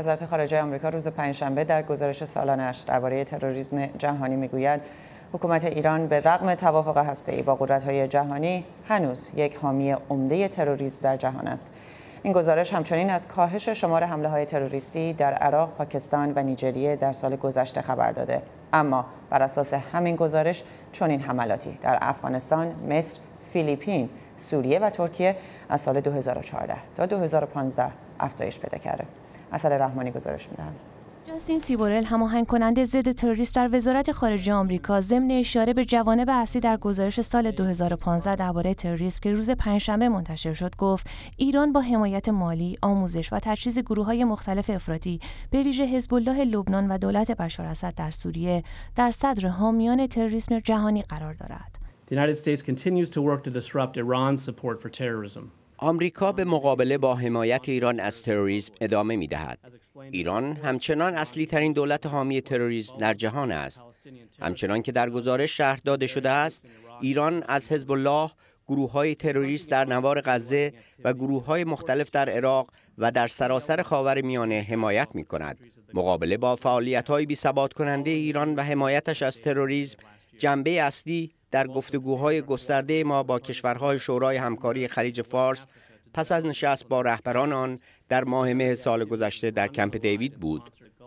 وزارت خارجه آمریکا روز پنجشنبه در گزارش سالانه درباره تروریسم جهانی میگوید حکومت ایران به رغم توافق ای با قدرت‌های جهانی هنوز یک حامی عمده تروریسم در جهان است. این گزارش همچنین از کاهش شمار حمله های تروریستی در عراق، پاکستان و نیجریه در سال گذشته خبر داده. اما بر اساس همین گزارش چنین حملاتی در افغانستان، مصر، فیلیپین، سوریه و ترکیه از سال 2014 تا 2015 افزایش پیدا کرده. اصل رحمانی گزارش میدهند جاستین سیبورل هماهنگ کننده ضد تروریست در وزارت خارجه آمریکا ضمن اشاره به جوانب اصلی در گزارش سال 2015 درباره تروریسم که روز پنجشنبه منتشر شد گفت ایران با حمایت مالی آموزش و تجهیز گروههای مختلف افراطی به ویژه حزب الله لبنان و دولت بشار اسد در سوریه در صدر حامیان تروریسم جهانی قرار دارد The United States continues to work to disrupt Iran's support for terrorism. آمریکا به مقابله با حمایت ایران از تروریسم ادامه می دهد. ایران همچنان اصلی ترین دولت حامی تروریسم در جهان است. همچنان که در گزارش شهر داده شده است، ایران از حزب الله، گروه های تروریست در نوار غزه و گروه های مختلف در عراق و در سراسر خاور میانه حمایت می کند. مقابله با فعالیت های بی کننده ایران و حمایتش از تروریسم جنبه اصلی در گفتگوهای گسترده ما با کشورهای شورای همکاری خلیج فارس پس از نشست با رهبران آن در ماه مه سال گذشته در کمپ دیوید بود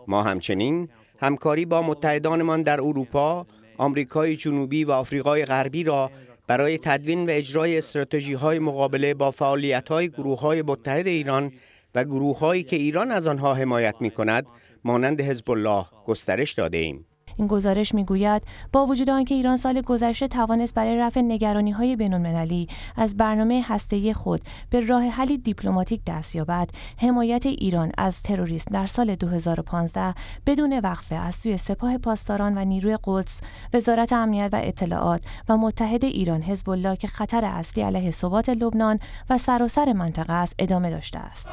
ما همچنین همکاری با متحدانمان در اروپا آمریکای جنوبی و آفریقای غربی را برای تدوین و اجرای استراتژی های مقابله با فعالیت های گروه های متحد ایران و گروه هایی که ایران از آنها حمایت می کند مانند حزب الله گسترش داده ایم. این گزارش میگوید با وجود آنکه ایران سال گذشته توانست برای رفع نگرانی های بینالمللی از برنامه هسته خود به راه حلی دیپلماتیک دست یابد حمایت ایران از تروریست در سال 2015 بدون وقفه از سوی سپاه پاسداران و نیروی قدس وزارت امنیت و اطلاعات و متحد ایران حزب الله که خطر اصلی علیه ثبات لبنان و سراسر منطقه است ادامه داشته است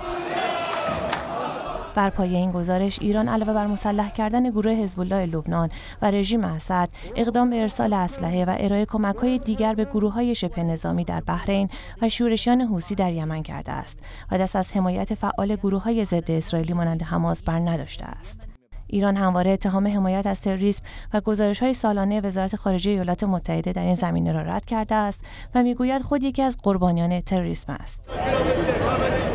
بر پایه این گزارش ایران علاوه بر مسلح کردن گروه حزب لبنان و رژیم اسد اقدام به ارسال اسلحه و ارائه کمکهای دیگر به های شبه نظامی در بحرین و شورشیان حوسی در یمن کرده است و دست از حمایت فعال های ضد اسرائیلی مانند حماس بر نداشته است. ایران همواره اتهام حمایت از تروریسم و گزارش های سالانه وزارت خارجه ایالات متحده در این زمینه را رد کرده است و میگوید خود یکی از قربانیان تروریسم است.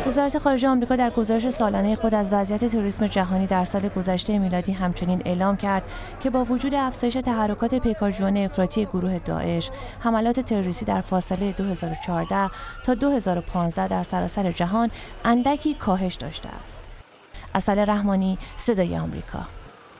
وزارت خارجه آمریکا در گزارش سالانه خود از وضعیت توریسم جهانی در سال گذشته میلادی همچنین اعلام کرد که با وجود افزایش تحرکات پیکارجویان افراطی گروه داعش، حملات تروریستی در فاصله 2014 تا 2015 در سراسر جهان اندکی کاهش داشته است. اصل رحمانی، صدای آمریکا.